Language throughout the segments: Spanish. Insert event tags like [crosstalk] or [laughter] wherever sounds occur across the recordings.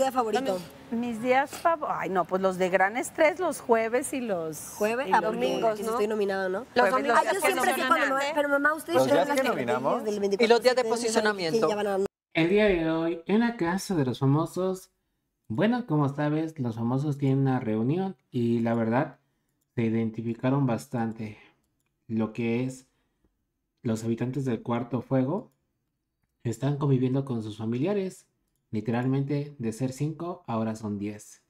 Mis días favoritos. Ay, no, pues los de gran estrés, los jueves y los. Jueves y domingos. ¿no? Estoy nominado, ¿no? Los domingos. yo siempre Pero mamá, ustedes los días que nominamos. Y los días de posicionamiento. El día de hoy, en la casa de los famosos. Bueno, como sabes, los famosos tienen una reunión y la verdad se identificaron bastante. Lo que es los habitantes del cuarto fuego están conviviendo con sus familiares Literalmente de ser 5 ahora son 10.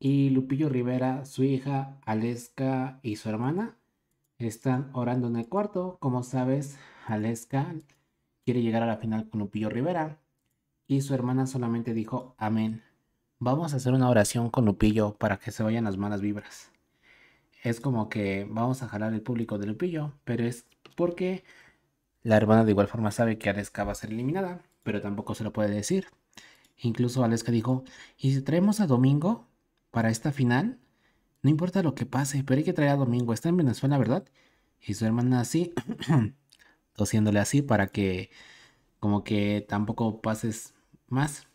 Y Lupillo Rivera, su hija, Aleska y su hermana están orando en el cuarto. Como sabes, Aleska quiere llegar a la final con Lupillo Rivera. Y su hermana solamente dijo, amén. Vamos a hacer una oración con Lupillo para que se vayan las malas vibras. Es como que vamos a jalar el público de Lupillo, pero es porque la hermana de igual forma sabe que Aleska va a ser eliminada, pero tampoco se lo puede decir. Incluso Aleska dijo, ¿y si traemos a Domingo para esta final? No importa lo que pase, pero hay que traer a Domingo. Está en Venezuela, ¿verdad? Y su hermana así, [clears throat] tosiéndole así para que como que tampoco pases más.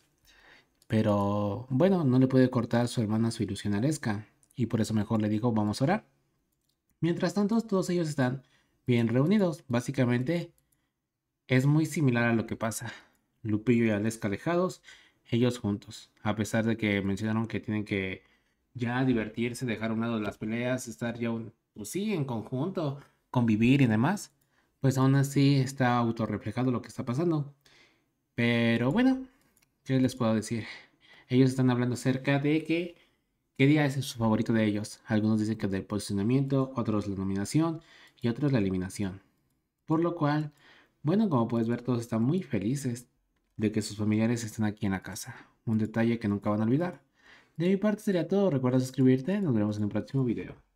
Pero bueno, no le puede cortar su hermana su ilusión a Aleska. Y por eso mejor le dijo, vamos a orar. Mientras tanto, todos ellos están bien reunidos. Básicamente es muy similar a lo que pasa. Lupillo y Aleska alejados ellos juntos, a pesar de que mencionaron que tienen que ya divertirse, dejar a un lado las peleas, estar ya, un, pues sí, en conjunto, convivir y demás, pues aún así está autorreflejado lo que está pasando. Pero bueno, ¿qué les puedo decir? Ellos están hablando acerca de que qué día es su favorito de ellos. Algunos dicen que del posicionamiento, otros la nominación y otros la eliminación. Por lo cual, bueno, como puedes ver, todos están muy felices de que sus familiares estén aquí en la casa. Un detalle que nunca van a olvidar. De mi parte sería todo. Recuerda suscribirte. Nos vemos en un próximo video.